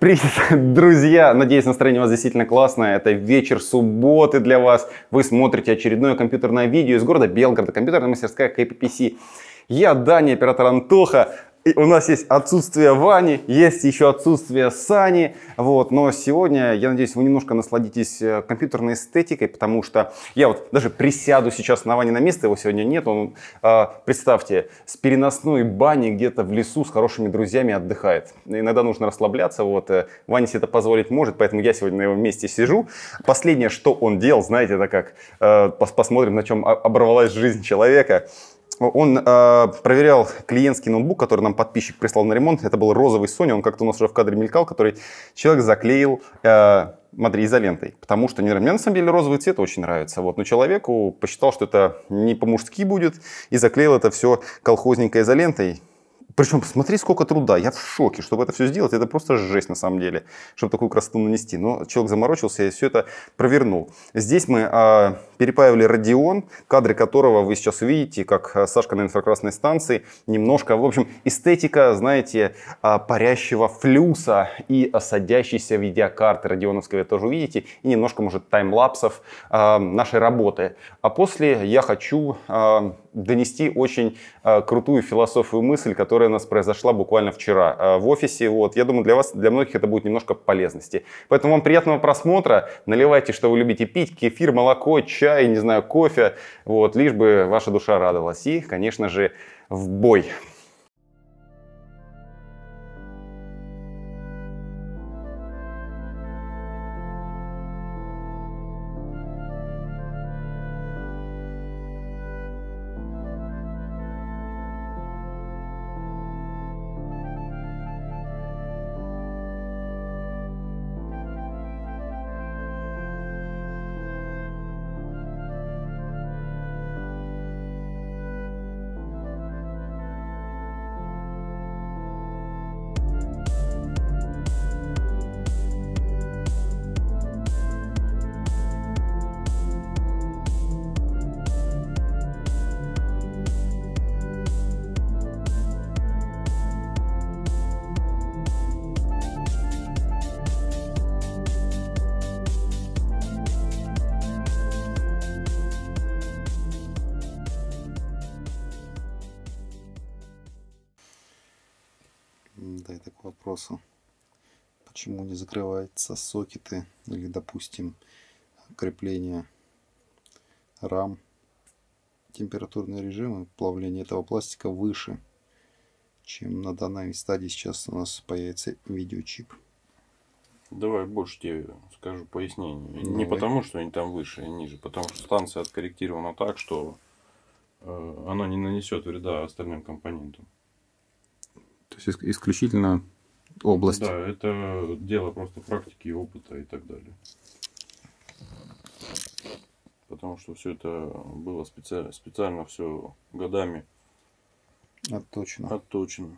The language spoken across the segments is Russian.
Привет, друзья! Надеюсь, настроение у вас действительно классное. Это вечер субботы для вас. Вы смотрите очередное компьютерное видео из города Белгорода, компьютерная мастерская КППС. Я Даня, оператор Антоха у нас есть отсутствие Вани, есть еще отсутствие Сани. Вот. Но сегодня, я надеюсь, вы немножко насладитесь э, компьютерной эстетикой, потому что я вот даже присяду сейчас на Ване на место, его сегодня нет. Он, э, представьте, с переносной бани где-то в лесу с хорошими друзьями отдыхает. Иногда нужно расслабляться. Вот. Э, Ваня себе это позволить может, поэтому я сегодня на его месте сижу. Последнее, что он делал, знаете, это как посмотрим, на чем оборвалась жизнь человека он э, проверял клиентский ноутбук, который нам подписчик прислал на ремонт. Это был розовый Sony, он как-то у нас уже в кадре мелькал, который человек заклеил э, смотри, изолентой. Потому что, не знаю, мне на самом деле розовый цвет очень нравится. Вот, но человеку посчитал, что это не по-мужски будет, и заклеил это все колхозненькой изолентой. Причем, посмотри, сколько труда. Я в шоке, чтобы это все сделать. Это просто жесть на самом деле, чтобы такую красоту нанести. Но человек заморочился и все это провернул. Здесь мы э, перепаивали Родион, кадры которого вы сейчас увидите, как а, Сашка на инфракрасной станции. Немножко, в общем, эстетика, знаете, э, парящего флюса и садящейся видеокарты Родионовской вы тоже увидите. И немножко, может, таймлапсов э, нашей работы. А после я хочу... Э, донести очень э, крутую философию мысль, которая у нас произошла буквально вчера э, в офисе. Вот. Я думаю, для вас, для многих это будет немножко полезности. Поэтому вам приятного просмотра. Наливайте, что вы любите пить, кефир, молоко, чай, не знаю, кофе. Вот, лишь бы ваша душа радовалась. И, конечно же, в бой. вопросу, почему не закрываются сокеты или, допустим, крепление рам. Температурные режимы плавления этого пластика выше, чем на данной стадии сейчас у нас появится видеочип. Давай больше тебе скажу пояснение. Давай. Не потому, что они там выше и а ниже, потому что станция откорректирована так, что э, она не нанесет вреда остальным компонентам. То есть исключительно область. Да, это дело просто практики, опыта и так далее. Потому что все это было специально, специально все годами отточено. отточено.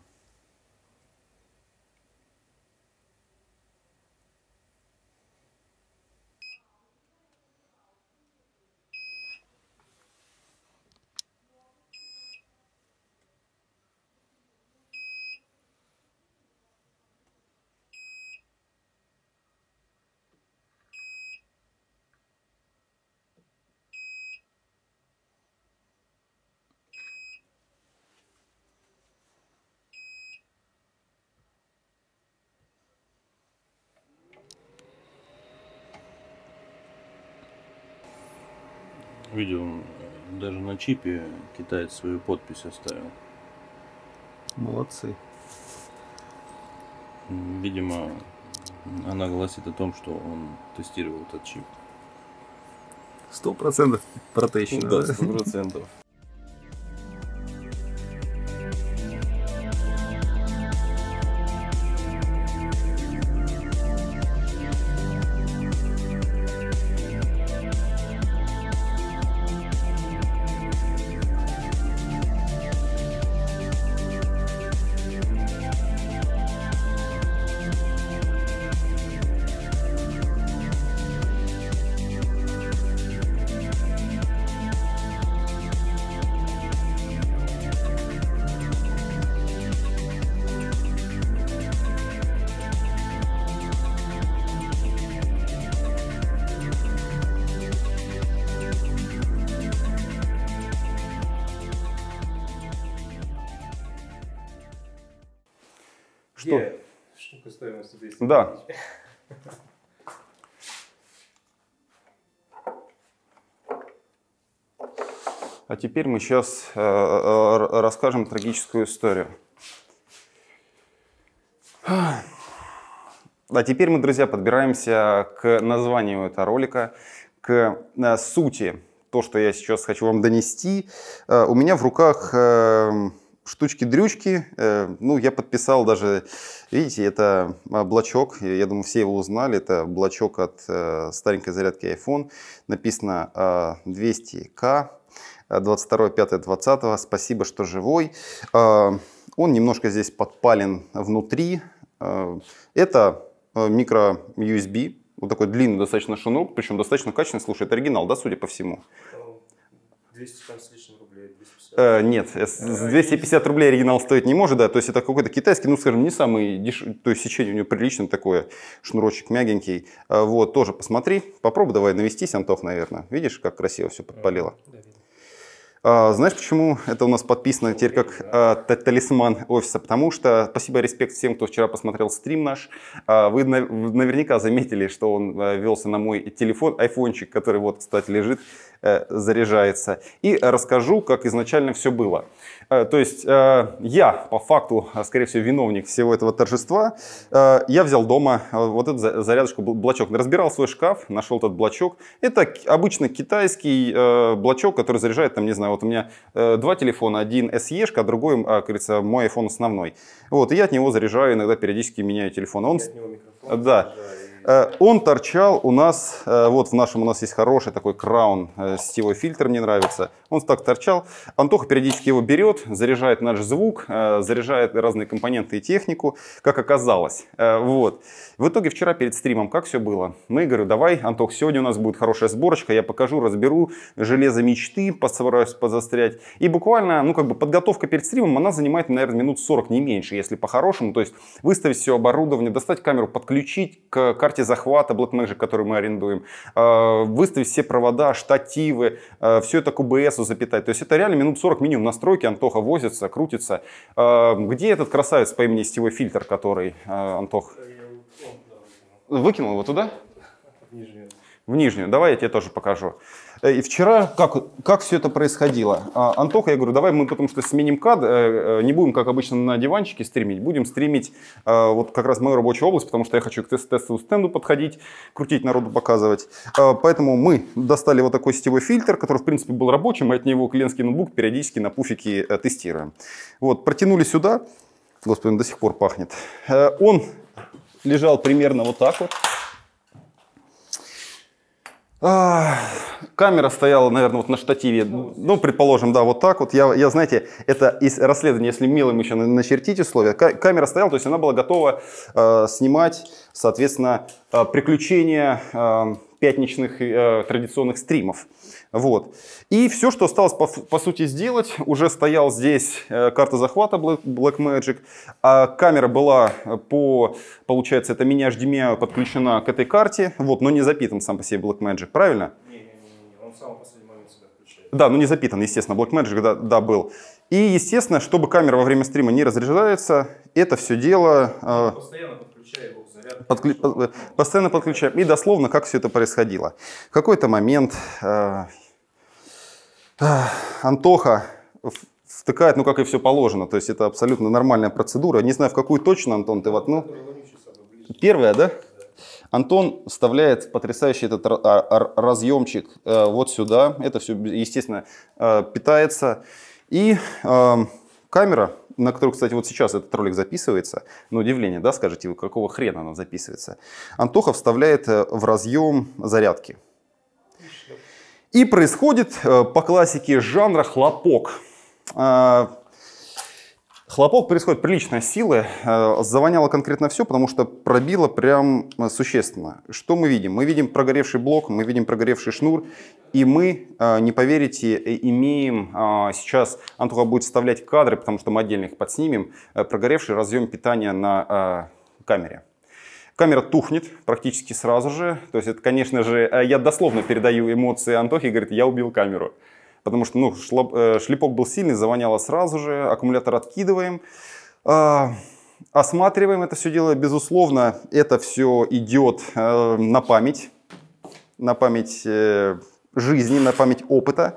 Видел, даже на чипе китаец свою подпись оставил. Молодцы. Видимо, она гласит о том, что он тестировал этот чип. Сто процентов протейщина. Да, сто процентов. да. А теперь мы сейчас э, э, расскажем трагическую историю. А теперь мы, друзья, подбираемся к названию этого ролика, к э, сути, то, что я сейчас хочу вам донести. У меня в руках эм, штучки-дрючки. Э, ну, я подписал даже, видите, это блочок, я думаю, все его узнали. Это блочок от э, старенькой зарядки iPhone. Написано 200К, 22, 5, 20. Спасибо, что живой. Э, он немножко здесь подпален внутри. Это микро USB, вот такой длинный достаточно шнур, причем достаточно качественный. Слушай, это оригинал, да, судя по всему? 200 с лишним Э, нет, э, с 250 рублей оригинал стоить не может, да, то есть это какой-то китайский, ну, скажем, не самый дешевый, то есть сечение у него приличное такое, шнурочек мягенький. Э, вот, тоже посмотри, попробуй давай навестись, Антох, наверное. Видишь, как красиво все подпалило? Да, а, знаешь, почему это у нас подписано теперь как а, талисман офиса? Потому что, спасибо, респект всем, кто вчера посмотрел стрим наш. А, вы на, наверняка заметили, что он а, э, велся на мой телефон, айфончик, который вот, кстати, лежит. Э, заряжается. И расскажу, как изначально все было. Э, то есть э, я, по факту, а, скорее всего, виновник всего этого торжества. Я взял дома вот эту зарядочку, блочок. Разбирал свой шкаф, нашел этот блочок. Это обычно китайский блочок, который заряжает, там, не знаю, вот у меня два телефона. Один SE, а другой, как говорится, мой iPhone основной. Вот, и я от него заряжаю, иногда периодически меняю телефон. Он... Я от него микрофон да. Заряжаю. Э, он торчал у нас, э, вот в нашем у нас есть хороший такой краун, э, сетевой фильтр мне нравится. Он так торчал. Антоха периодически его берет, заряжает наш звук, заряжает разные компоненты и технику, как оказалось. Вот. В итоге вчера перед стримом как все было? Мы, говорю, давай, Антох, сегодня у нас будет хорошая сборочка, я покажу, разберу железо мечты, постараюсь позастрять. И буквально, ну как бы подготовка перед стримом, она занимает, наверное, минут 40, не меньше, если по-хорошему. То есть выставить все оборудование, достать камеру, подключить к карте карте захвата Blackmagic, который мы арендуем, э, выставить все провода, штативы, э, все это к UBS запитать. То есть это реально минут 40 минимум настройки, Антоха возится, крутится. Э, где этот красавец по имени Стивой Фильтр, который, Антох? Выкинул его туда? В нижнюю. В нижнюю. Давай я тебе тоже покажу. Э, и вчера, как, как все это происходило? А, Антоха, я говорю, давай мы потому что сменим кадр, э, э, не будем, как обычно, на диванчике стримить, будем стримить вот как раз мою рабочую область, потому что я хочу к тестовому стенду подходить, крутить народу, показывать. Поэтому мы достали вот такой сетевой фильтр, который, в принципе, был рабочим, мы от него клиентский ноутбук периодически на пуфике тестируем. Вот, протянули сюда, господи, он до сих пор пахнет. Он лежал примерно вот так вот камера стояла, наверное, вот на штативе. Ну, предположим, да, вот так вот. Я, я знаете, это из расследования, если милым еще начертить условия. Камера стояла, то есть она была готова э, снимать, соответственно, э, приключения э, пятничных э, традиционных стримов. Вот. И все, что осталось по, по сути сделать, уже стоял здесь э, карта захвата Black, Blackmagic, а камера была э, по, получается, это мини HDMI подключена к этой карте, вот, но не запитан сам по себе Blackmagic, правильно? Не, не, не, он сам Да, ну не запитан, естественно, Blackmagic, да, да, был. И, естественно, чтобы камера во время стрима не разряжается, это все дело... Э... Постоянно подключаем подкле... постоянно подключаем. И дословно, как все это происходило. В какой-то момент э, э Антоха втыкает, ну, как и все положено. То есть это абсолютно нормальная процедура. Не знаю, в какую точно, Антон, ты вот ну Первая, да? Антон вставляет потрясающий этот разъемчик э, вот сюда. Это все, естественно, э, питается. И камера на которую, кстати, вот сейчас этот ролик записывается, на удивление, да, скажите вы, какого хрена она записывается, Антоха вставляет э, в разъем зарядки. И происходит э, по классике жанра хлопок. А, Хлопок происходит приличной силы, э, завоняло конкретно все, потому что пробило прям э, существенно. Что мы видим? Мы видим прогоревший блок, мы видим прогоревший шнур, и мы, э, не поверите, имеем сейчас, Антуха будет вставлять кадры, потому что мы отдельно их подснимем, прогоревший разъем питания на камере. Камера тухнет практически сразу же. То есть это, конечно же, я дословно передаю эмоции Антохи, говорит, я убил камеру потому что ну, шлоп, э, шлепок был сильный, завоняло сразу же, аккумулятор откидываем. Э, осматриваем это все дело, безусловно, это все идет э, на память, на память э, жизни, на память опыта.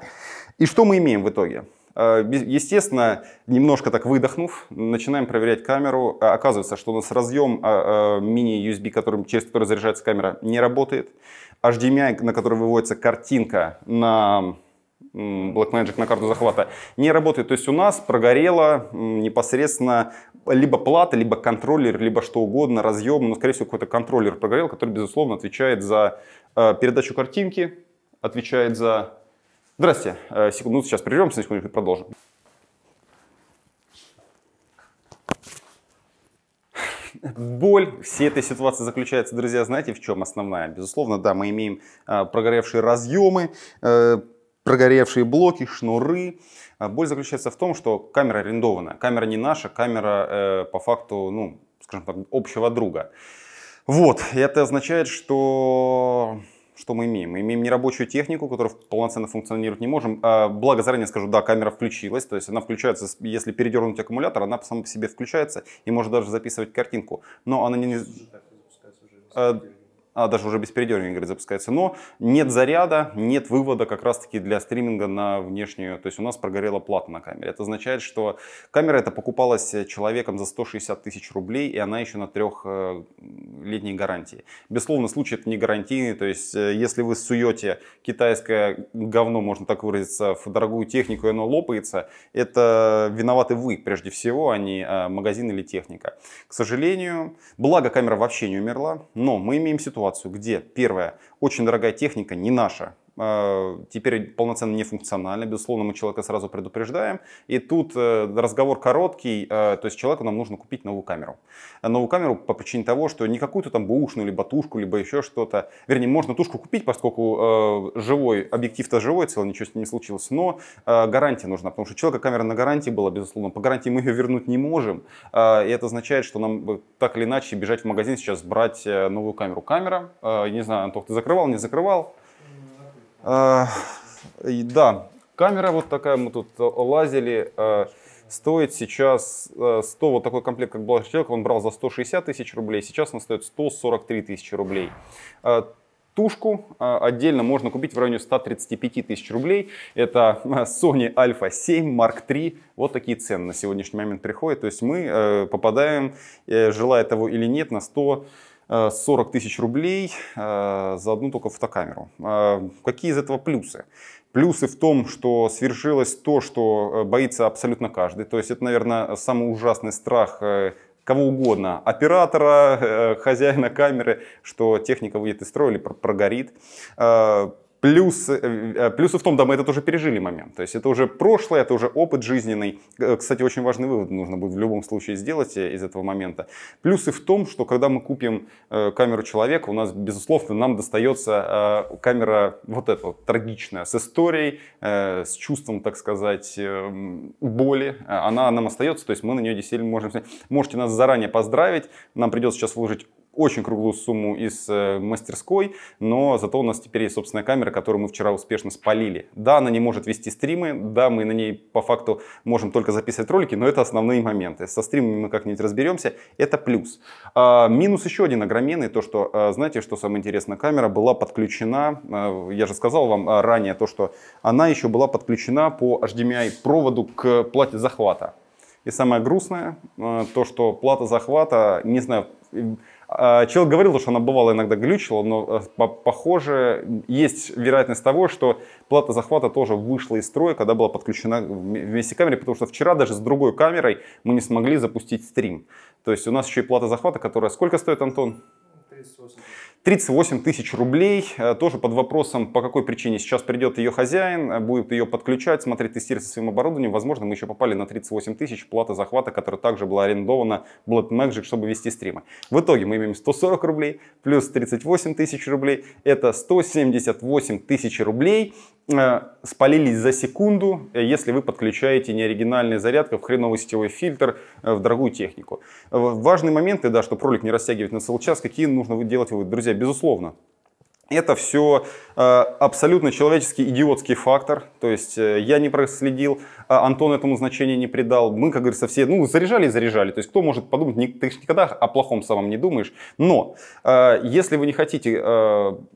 И что мы имеем в итоге? Э, естественно, немножко так выдохнув, начинаем проверять камеру. Э, оказывается, что у нас разъем а, а, мини-USB, которым, через который заряжается камера, не работает. HDMI, на который выводится картинка на Black на карту захвата, не работает. То есть у нас прогорела непосредственно либо плата, либо контроллер, либо что угодно, разъем, но, ну, скорее всего, какой-то контроллер прогорел, который, безусловно, отвечает за э, передачу картинки, отвечает за... Здрасте, э, секунду, ну, сейчас прервемся, секунду и продолжим. боль всей этой ситуации заключается, друзья, знаете, в чем основная? Безусловно, да, мы имеем э, прогоревшие разъемы, э, прогоревшие блоки, шнуры. А, боль заключается в том, что камера арендованная, камера не наша, камера э, по факту, ну, скажем так, общего друга. Вот, и это означает, что что мы имеем? Мы имеем нерабочую технику, которую полноценно функционировать не можем. А, благо, заранее скажу, да, камера включилась, то есть она включается, если передернуть аккумулятор, она сама по себе включается и может даже записывать картинку. Но она не... А, а даже уже без передергивания, говорит, запускается, но нет заряда, нет вывода как раз-таки для стриминга на внешнюю, то есть у нас прогорела плата на камере. Это означает, что камера эта покупалась человеком за 160 тысяч рублей, и она еще на трехлетней э, гарантии. Безусловно, случай это не гарантийный, то есть э, если вы суете китайское говно, можно так выразиться, в дорогую технику, и оно лопается, это виноваты вы прежде всего, а не э, магазин или техника. К сожалению, благо камера вообще не умерла, но мы имеем ситуацию, ситуацию, где, первое, очень дорогая техника, не наша, а, теперь полноценно не функционально. Безусловно, мы человека сразу предупреждаем. И тут э, разговор короткий, э, то есть человеку нам нужно купить новую камеру. Новую камеру по причине того, что не какую-то там бушную, либо тушку, либо еще что-то. Вернее, можно тушку купить, поскольку э, живой, объектив-то живой, целый, ничего с ним не случилось, но гарантия нужна, потому что человека камера на гарантии была, безусловно. По гарантии мы ее вернуть не можем. И это означает, что нам так или иначе бежать в магазин сейчас брать новую камеру. Камера, не знаю, Антох, ты закрывал, не закрывал? А, да, камера вот такая, мы тут лазили. А, стоит сейчас 100, а, вот такой комплект, как был человек, он брал за 160 тысяч рублей, сейчас он стоит 143 тысячи рублей. А, тушку а, отдельно можно купить в районе 135 тысяч рублей. Это Sony Alpha 7 Mark III. Вот такие цены на сегодняшний момент приходят. То есть мы э, попадаем, э, желая того или нет, на 100 40 э, тысяч рублей э, за одну только фотокамеру. Э, какие из этого плюсы? Плюсы в том, что свершилось то, что боится абсолютно каждый. То есть это, наверное, самый ужасный страх кого угодно, оператора, хозяина камеры, что техника выйдет из строя или прогорит. Плюс, э, э, плюсы в том, да, мы это тоже пережили момент. То есть это уже прошлое, это уже опыт жизненный. Э, кстати, очень важный вывод нужно будет в любом случае сделать из этого момента. Плюс и в том, что когда мы купим камеру человека, у нас, безусловно, нам достается камера вот эта вот, трагичная, с историей, с чувством, так сказать, эм, боли. Она нам остается, то есть мы на нее действительно можем Можете нас заранее поздравить, нам придется сейчас вложить очень круглую сумму из э, мастерской, но зато у нас теперь есть собственная камера, которую мы вчера успешно спалили. Да, она не может вести стримы, да, мы на ней по факту можем только записывать ролики, но это основные моменты. Со стримами мы как-нибудь разберемся, это плюс. А, минус еще один огроменный, то что, э, знаете, что самое интересное, камера была подключена, э, я же сказал вам ранее, то что она еще была подключена по HDMI проводу к плате захвата. И самое грустное, то что плата захвата, не знаю, а, Чел говорил, что она бывала иногда глючила, но э, похоже, есть вероятность того, что плата захвата тоже вышла из строя, когда была подключена вместе камера, потому что вчера даже с другой камерой мы не смогли запустить стрим. То есть у нас еще и плата захвата, которая сколько стоит, Антон? 38. 38 тысяч рублей, э, тоже под вопросом, по какой причине сейчас придет ее хозяин, э, будет ее подключать, смотреть, тестировать со своим оборудованием. Возможно, мы еще попали на 38 тысяч плата захвата, которая также была арендована Blood Magic, чтобы вести стримы. В итоге мы имеем 140 рублей плюс 38 тысяч рублей, это 178 тысяч рублей э, спалились за секунду, если вы подключаете неоригинальная зарядка в хреновый сетевой фильтр в дорогую технику. Важный момент, и да, чтобы ролик не растягивать на целый час, какие нужно делать выводы. Друзья, нельзя, безусловно. Это все э, абсолютно человеческий идиотский фактор. То есть э, я не проследил, а Антон этому значения не придал. Мы, как говорится, все ну, заряжали и заряжали. То есть кто может подумать, ты же никогда о плохом самом не думаешь. Но э, если вы не хотите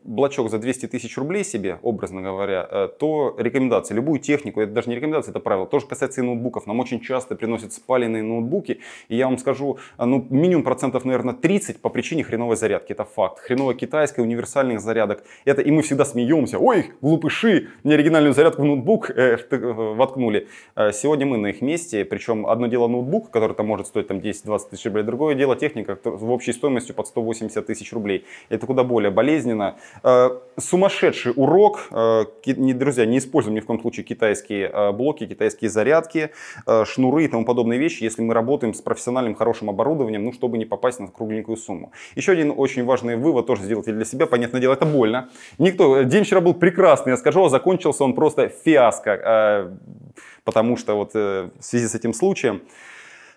блочок за 200 тысяч рублей себе, образно говоря, то рекомендации, любую технику, это даже не рекомендация, это правило, тоже касается и ноутбуков. Нам очень часто приносят спаленные ноутбуки. И я вам скажу, ну минимум процентов, наверное, 30 по причине хреновой зарядки. Это факт. Хреновая китайская, универсальных зарядок зарядок. Это и мы всегда смеемся. Ой, глупыши, неоригинальную зарядку в ноутбук э, э воткнули. Э, сегодня мы на их месте. Причем одно дело ноутбук, который там может стоить там 10-20 тысяч рублей. Другое дело техника в общей стоимостью под 180 тысяч рублей. Это куда более болезненно. Э, сумасшедший урок. Не, друзья, не используем ни в коем случае китайские блоки, китайские зарядки, шнуры и тому подобные вещи, если мы работаем с профессиональным хорошим оборудованием, ну, чтобы не попасть на кругленькую сумму. Еще один очень важный вывод тоже сделайте для себя. Понятное дело, это довольна. Никто, день вчера был прекрасный, я скажу, а закончился он просто фиаско, э, потому что вот э, в связи с этим случаем.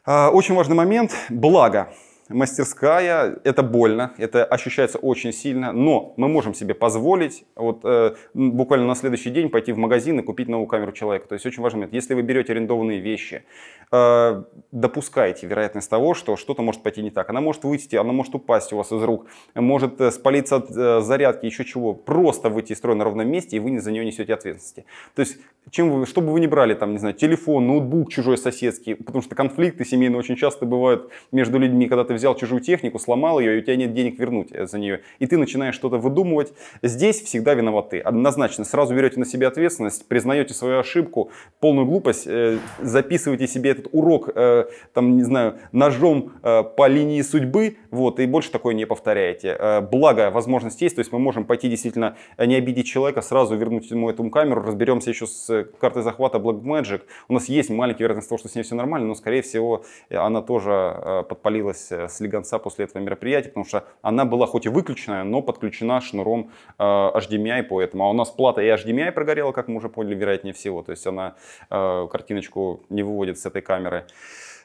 А, очень важный момент, благо мастерская, это больно, это ощущается очень сильно, но мы можем себе позволить вот э, буквально на следующий день пойти в магазин и купить новую камеру человека. То есть очень важный момент. Если вы берете арендованные вещи, э, допускайте вероятность того, что что-то может пойти не так. Она может выйти, она может упасть у вас из рук, может э, спалиться от э, зарядки, еще чего. Просто выйти из строя на ровном месте, и вы за нее несете ответственности. То есть, чем вы, что вы не брали, там, не знаю, телефон, ноутбук чужой соседский, потому что конфликты семейные очень часто бывают между людьми, когда ты взял чужую технику, сломал ее, и у тебя нет денег вернуть э, за нее. И ты начинаешь что-то выдумывать. Здесь всегда виноват ты. Однозначно. Сразу берете на себя ответственность, признаете свою ошибку, полную глупость, э, записываете себе этот урок, э, там, не знаю, ножом по линии судьбы, вот, и больше такое не повторяете. Благо, возможность есть, то есть мы можем пойти действительно не обидеть человека, сразу вернуть ему эту камеру, разберемся еще с картой захвата Black Magic. У нас есть маленькая вероятность того, что с ней все нормально, но, скорее всего, она тоже подпалилась с легонца после этого мероприятия, потому что она была хоть и выключенная, но подключена шнуром э, HDMI поэтому А у нас плата и HDMI прогорела, как мы уже поняли, вероятнее всего. То есть она э, картиночку не выводит с этой камеры.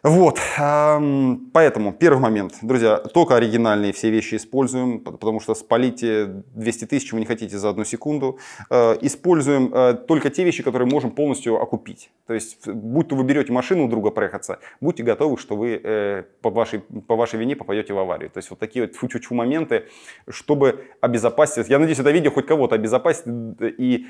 Вот, поэтому первый момент, друзья, только оригинальные все вещи используем, потому что спалите 200 тысяч вы не хотите за одну секунду. Э, используем э, только те вещи, которые можем полностью окупить. То есть, будь то вы берете машину у друга проехаться, будьте готовы, что вы э, по вашей, по вашей вине попадете в аварию. То есть, вот такие вот фу-чу-чу моменты, чтобы обезопасить. Я надеюсь, это видео хоть кого-то обезопасит и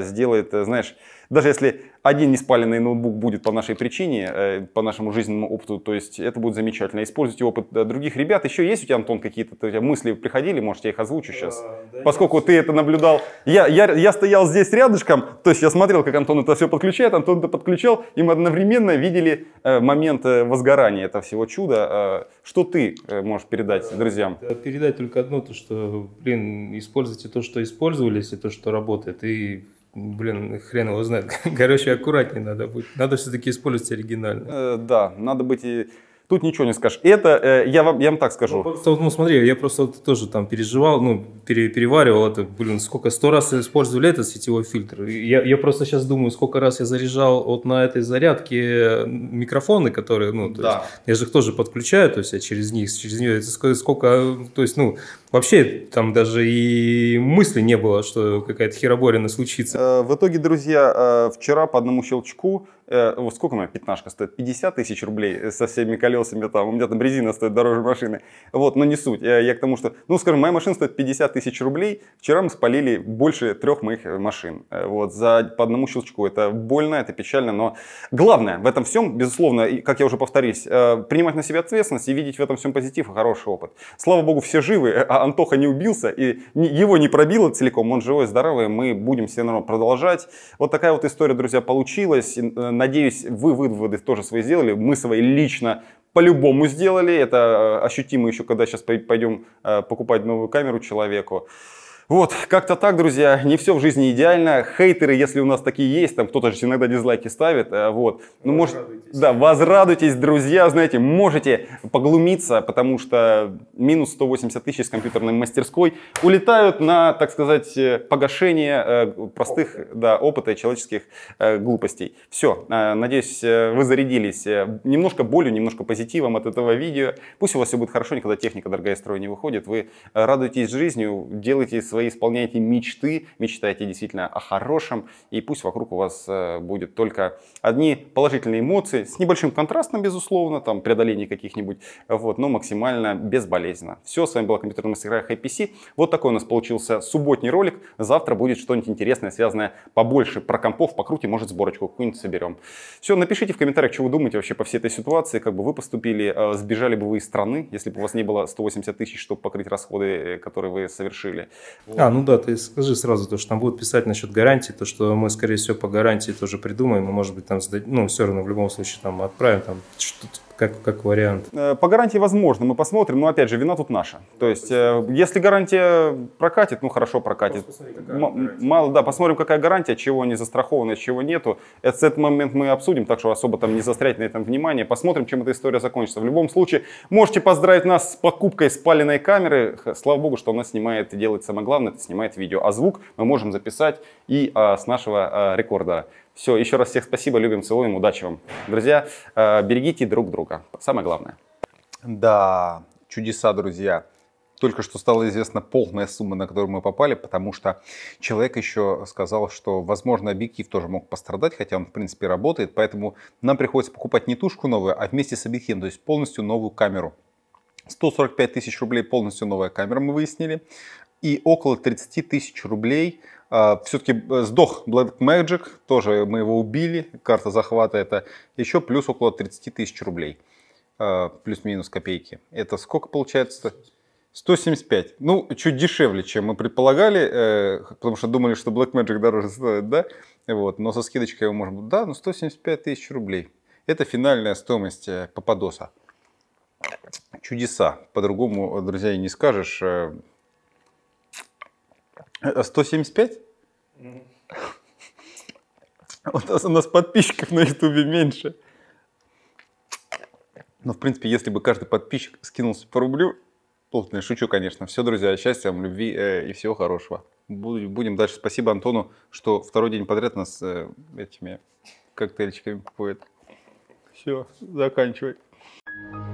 сделает, знаешь, даже если один неспаленный ноутбук будет по нашей причине, э, по нашему жизненному опыту, то есть это будет замечательно. Используйте опыт э, других ребят. Еще есть у тебя, Антон, какие-то у тебя мысли приходили? Может, я их озвучу сейчас? Э, да, Поскольку нет. ты это наблюдал. Я, я, я стоял здесь рядышком, то есть я смотрел, как Антон это все подключает, Антон это подключал, и мы одновременно видели момент возгорания этого всего чуда. Что ты можешь передать друзьям? Передать только одно, то что, блин, используйте то, что использовались, и то, что работает. И Блин, хрен его знает. Короче, аккуратнее надо быть. Надо все-таки использовать оригинально. Э, да, надо быть и Тут ничего не скажешь. Это, э, я, вам, я вам так скажу. Ну, просто, ну смотри, я просто вот тоже там переживал, ну, пере, переваривал это, блин, сколько, сто раз использовали этот сетевой фильтр. Я, я просто сейчас думаю, сколько раз я заряжал вот на этой зарядке микрофоны, которые, ну, то да. есть, я же их тоже подключаю, то есть, я через них, через нее, сколько, то есть, ну, вообще там даже и мысли не было, что какая-то хероборина случится. Э, в итоге, друзья, э, вчера по одному щелчку э, вот сколько моя пятнашка стоит? 50 тысяч рублей э, со всеми колесами, там, у меня там резина стоит дороже машины. Вот, но не суть. Я, э, я к тому, что, ну, скажем, моя машина стоит 50 тысяч рублей. Вчера мы спалили больше трех моих э, машин. Вот, за по одному щелчку. Это больно, это печально, но главное в этом всем, безусловно, как я уже повторюсь, э, принимать на себя ответственность и видеть в этом всем позитив и хороший опыт. Слава богу, все живы, а Антоха не убился, и не, его не пробило целиком, он живой, здоровый, мы будем все, равно продолжать. Вот такая вот история, друзья, получилась Надеюсь, вы выводы тоже свои сделали. Мы свои лично по-любому сделали. Это э, ощутимо еще, когда сейчас пойдем э, покупать новую камеру человеку. Вот, как-то так, друзья, не все в жизни идеально. Хейтеры, если у нас такие есть, там кто-то же иногда дизлайки ставит, э, вот. Ну, может, да, возрадуйтесь, друзья, знаете, можете поглумиться, потому что минус 180 тысяч с компьютерной мастерской улетают на, так сказать, э, погашение э, простых, опыта. да, опыта человеческих глупостей. Все, надеюсь, вы зарядились немножко болью, немножко позитивом от этого видео. Пусть у вас все будет хорошо, никогда техника дорогая строй не выходит, вы радуйтесь жизнью, делаете свои исполняйте мечты, мечтайте действительно о хорошем, и пусть вокруг у вас э, будет только одни положительные эмоции, с небольшим контрастом, безусловно, там преодоление каких-нибудь, вот, но максимально безболезненно. Все, с вами была компьютерная мастерская HPC. Вот такой у нас получился субботний ролик. Завтра будет что-нибудь интересное, связанное побольше про компов, покрутим может, сборочку какую-нибудь соберем. Все, напишите в комментариях, что вы думаете вообще по всей этой ситуации, как бы вы поступили, э, сбежали бы вы из страны, если бы у вас не было 180 тысяч, чтобы покрыть расходы, э, которые вы совершили. А, ну да, ты скажи сразу, то, что там будут писать насчет гарантии, то, что мы, скорее всего, по гарантии тоже придумаем, мы, может быть, там, ну, все равно в любом случае там отправим, там, что-то как, как вариант? Э, по гарантии возможно, мы посмотрим, но опять же, вина тут наша. То есть, э, если гарантия прокатит, ну хорошо прокатит. М- мало, да, посмотрим, какая гарантия, чего не застраховано, чего нету. Это, этот момент мы обсудим, так что особо там не застрять на этом внимание. Посмотрим, чем эта история закончится. В любом случае, можете поздравить нас с покупкой спаленной камеры. Слава богу, что она снимает и делает самое главное, это снимает видео. А звук мы можем записать и а, с нашего а, рекордера. Все, еще раз всех спасибо, любим, целуем, удачи вам. Друзья, э, берегите друг друга, самое главное. Да, чудеса, друзья. Только что стало известно полная сумма, на которую мы попали, потому что человек еще сказал, что, возможно, объектив тоже мог пострадать, хотя он, в принципе, работает, поэтому нам приходится покупать не тушку новую, а вместе с объективом, то есть полностью новую камеру. 145 тысяч рублей полностью новая камера, мы выяснили, и около 30 тысяч рублей – а, Все-таки э, сдох Black Magic, тоже мы его убили, карта захвата это еще плюс около 30 тысяч рублей, а, плюс-минус копейки. Это сколько получается? 175. Ну, чуть дешевле, чем мы предполагали, э, потому что думали, что Black Magic дороже стоит, да? Вот, но со скидочкой его можно... Да, ну 175 тысяч рублей. Это финальная стоимость э, Пападоса. Чудеса. По-другому, друзья, и не скажешь. 175? У нас, у нас подписчиков на ютубе меньше. Но, ну, в принципе, если бы каждый подписчик скинулся по рублю, плотно, шучу, конечно. Все, друзья, счастья вам, любви э, и всего хорошего. Буду, будем дальше. Спасибо Антону, что второй день подряд нас э, этими коктейльчиками купует. Все, заканчивай. Thank you